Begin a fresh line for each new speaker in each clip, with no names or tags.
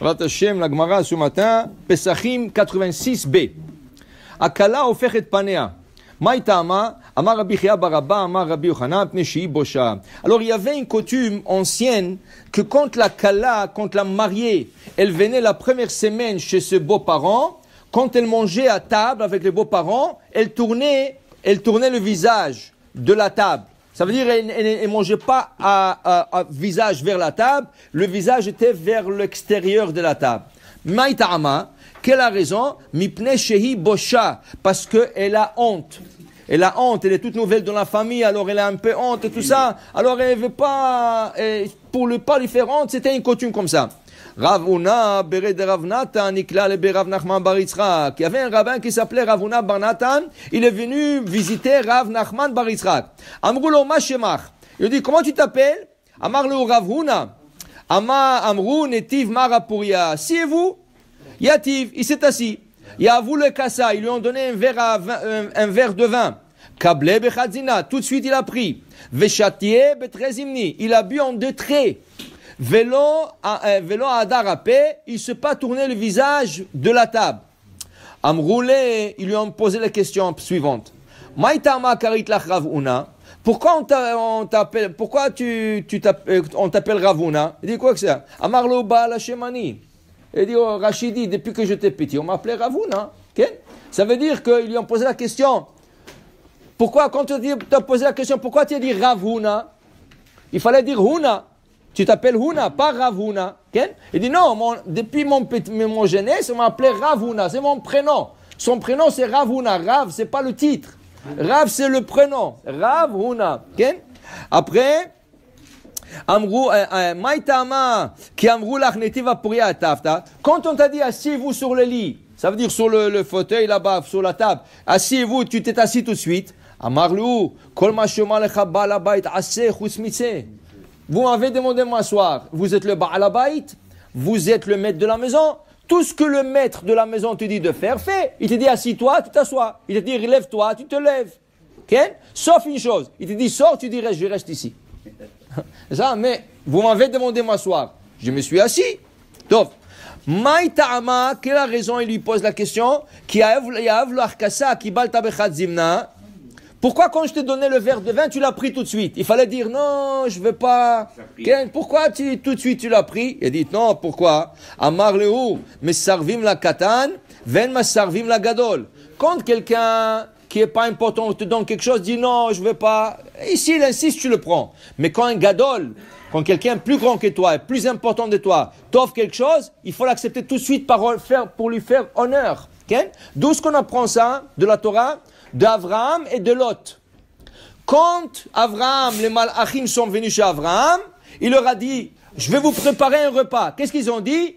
Alors il y avait une coutume ancienne que quand la Kala, quand la mariée, elle venait la première semaine chez ses beaux-parents, quand elle mangeait à table avec les beaux-parents, elle tournait, elle tournait le visage de la table. Ça veut dire elle ne mangeait pas à, à, visage vers la table, le visage était vers l'extérieur de la table. Maïta'ama, quelle a raison Mipne shehi bosha, parce qu'elle a honte. Elle a honte, elle est toute nouvelle dans la famille, alors elle a un peu honte et tout ça. Alors elle veut pas, pour le pas lui c'était une coutume comme ça. Ravuna Bered Ravnatan, Nikla le Berav Nachman Bar Il y avait un rabbin qui s'appelait Ravuna Barnatan. Il est venu visiter Rav Nachman Bar Yitzhak. Amroulo Mashemach. Il dit, comment tu t'appelles? Amarlo Ravuna. Ama Netiv Marapuria. Si vous? Yativ, il s'est assis. Yavou le Kassa, ils lui ont donné un verre, euh, un, verre de vin. Kablé Bechadzina, tout de suite il a pris. Veshatié Betrezimni, il a bu en deux traits. Velo euh, adarapé, il se pas tourner le visage de la table. Amroulé, ils lui ont posé la question suivante. Pourquoi on t'appelle, pourquoi tu, tu euh, on t'appelle Ravuna Il dit quoi que ça Amarlo la Shemani. Il dit, oh, Rachidi, depuis que je t'ai petit, on m'appelait Ravuna. Ça veut dire qu'ils lui ont posé la question. Pourquoi, quand tu as posé la question, pourquoi tu as dit Ravuna Il fallait dire Huna. Tu t'appelles Huna, pas Ravuna. Il dit non, depuis mon, mon jeunesse, on m'appelait Ravuna, c'est mon prénom. Son prénom c'est Ravuna. Rav, c'est pas le titre. Rav, c'est le prénom. Huna. Après, quand on t'a dit, Tafta. vous sur t'a lit, vous sur le lit, Ça veut dire sur le, fauteuil là-bas, sur la table. Asseyez-vous, tu t'es assis tout de suite. Amarlou, kol vous m'avez demandé de m'asseoir. Vous êtes le Baalabait, vous êtes le maître de la maison. Tout ce que le maître de la maison te dit de faire, fais. Il te dit assis-toi, tu t'assois. Il te dit relève toi tu te lèves. Okay? Sauf une chose. Il te dit sors, tu dirais je reste ici. Ça, mais vous m'avez demandé de m'asseoir. Je me suis assis. Donc, Maïta'ama, quelle raison il lui pose la question Qui a qui pourquoi quand je te donnais le verre de vin, tu l'as pris tout de suite Il fallait dire non, je ne veux pas. Pourquoi tu, tout de suite tu l'as pris Il a dit non, pourquoi Amar mais sarvim la katan, ven mes la gadol. Quand quelqu'un qui est pas important te donne quelque chose, dit non, je ne veux pas. Ici, il insiste, tu le prends. Mais quand un gadol, quand quelqu'un plus grand que toi plus important que toi t'offre quelque chose, il faut l'accepter tout de suite pour lui faire honneur. Okay? D'où ce qu'on apprend ça de la Torah D'Avraham et de Lot. Quand Avraham, les Malachim sont venus chez Avraham, il leur a dit Je vais vous préparer un repas. Qu'est-ce qu'ils ont dit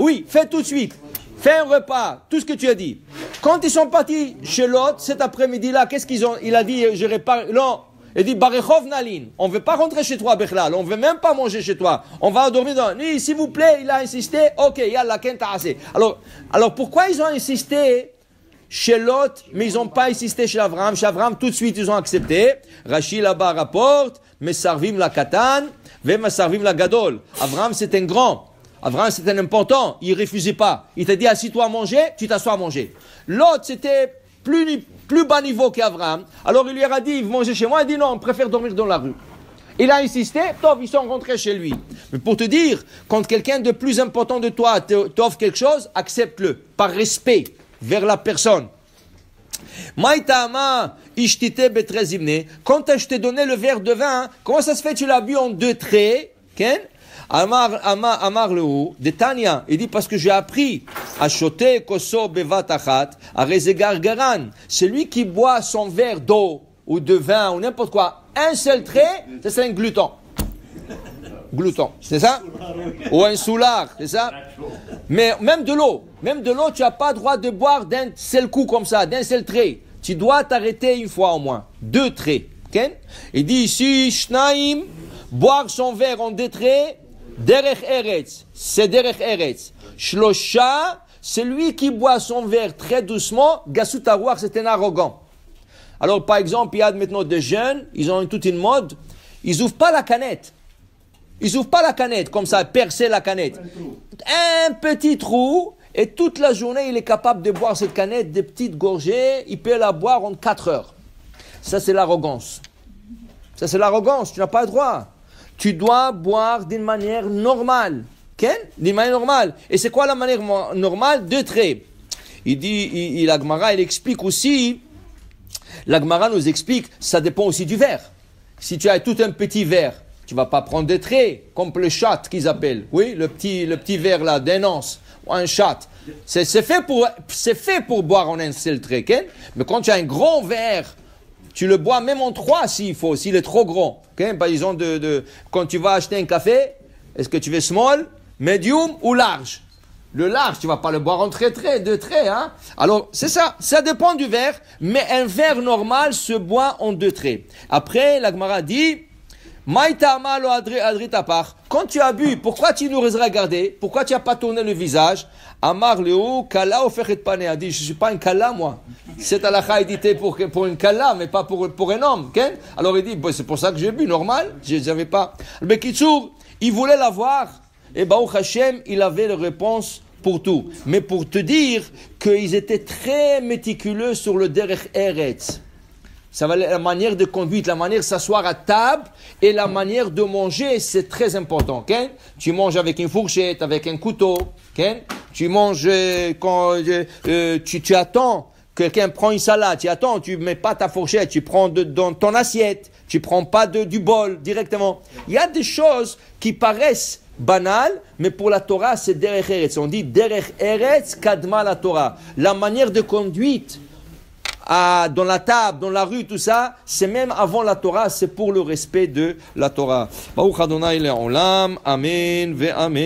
Oui, fais tout de suite. Fais un repas, tout ce que tu as dit. Quand ils sont partis chez Lot, cet après-midi-là, qu'est-ce qu'ils ont Il a dit Je répare. Non, il dit Barechov on ne veut pas rentrer chez toi, on ne veut même pas manger chez toi, on va dormir dans. Oui, s'il vous plaît, il a insisté, ok, la Kenta assez. Alors, alors pourquoi ils ont insisté chez l'autre, mais ils n'ont pas insisté chez Avram Chez Avram, tout de suite, ils ont accepté. Rachid là-bas rapporte Mais Sarvim la katane. Vema Sarvim la Gadol. Avram, c'est un grand. Avram, c'est un important. Il ne refusait pas. Il t'a dit Assis-toi à manger, tu t'assois à manger. L'autre c'était plus, bas niveau qu'Abraham. Alors il lui a dit, "Manger chez moi. Il dit, non, on préfère dormir dans la rue. Il a insisté, ils sont rentrés chez lui. Mais pour te dire, quand quelqu'un de plus important de toi t'offre quelque chose, accepte-le, par respect vers la personne. Quand je t'ai donné le verre de vin, comment ça se fait tu l'as bu en deux traits Amar, Amar, Amar le haut, il dit parce que j'ai appris à choter koso bevatachat, à rezegar garan. Celui qui boit son verre d'eau ou de vin ou n'importe quoi, un seul trait, c'est un gluten. Gluten, c'est ça Ou un soulard, c'est ça Mais même de l'eau, même de l'eau, tu n'as pas droit de boire d'un seul coup comme ça, d'un seul trait. Tu dois t'arrêter une fois au moins, deux traits. Il dit ici, Shnaim, boire son verre en deux traits, Derech Eretz, c'est Derech Eretz. Shlosha, celui qui boit son verre très doucement. Gassou tawar c'est un arrogant. Alors, par exemple, il y a maintenant des jeunes, ils ont toute une mode, ils n'ouvrent pas la canette. Ils n'ouvrent pas la canette comme ça, percer la canette. Un petit trou, et toute la journée, il est capable de boire cette canette, des petites gorgées, il peut la boire en 4 heures. Ça, c'est l'arrogance. Ça, c'est l'arrogance, tu n'as pas le droit tu dois boire d'une manière normale. D'une manière normale. Et c'est quoi la manière normale de traits. Il dit, il, il il explique aussi, l'Agmara nous explique, ça dépend aussi du verre. Si tu as tout un petit verre, tu vas pas prendre des traits, comme le chat qu'ils appellent. Oui, le petit, le petit verre là, d'un ou un chat. C'est fait, pour, fait pour boire en un seul trait. Mais quand tu as un grand verre, tu le bois même en trois s'il faut, s'il est trop grand. Par exemple, de, quand tu vas acheter un café, est-ce que tu veux small, medium ou large le large, tu vas pas le boire en très très, deux traits, hein. Alors, c'est ça. Ça dépend du verre, mais un verre normal se boit en deux traits. Après, l'Agmara dit, quand tu as bu, pourquoi tu nous regardé Pourquoi tu n'as pas tourné le visage Amar haut Kala a dit Je ne suis pas un Kala, moi. C'est à la haïdité pour, pour une Kala, mais pas pour, pour un homme. Alors il dit C'est pour ça que j'ai bu, normal. Je n'avais pas. Le Kitsour, il voulait l'avoir. Et Baruch Hashem, il avait les réponses pour tout. Mais pour te dire qu'ils étaient très méticuleux sur le Derech Eretz. Ça va la manière de conduite, la manière de s'asseoir à table et la manière de manger, c'est très important. Tu manges avec une fourchette, avec un couteau. Tu manges euh, quand euh, euh, tu, attends. Quelqu'un prend une salade, tu attends, tu mets pas ta fourchette, tu prends dans ton assiette, tu prends pas du bol directement. Il y a des choses qui paraissent banales, mais pour la Torah, c'est derech eretz. On dit derech eretz kadma la Torah. La manière de conduite dans la table, dans la rue, tout ça, c'est même avant la Torah, c'est pour le respect de la Torah. Amen, Ve Amen.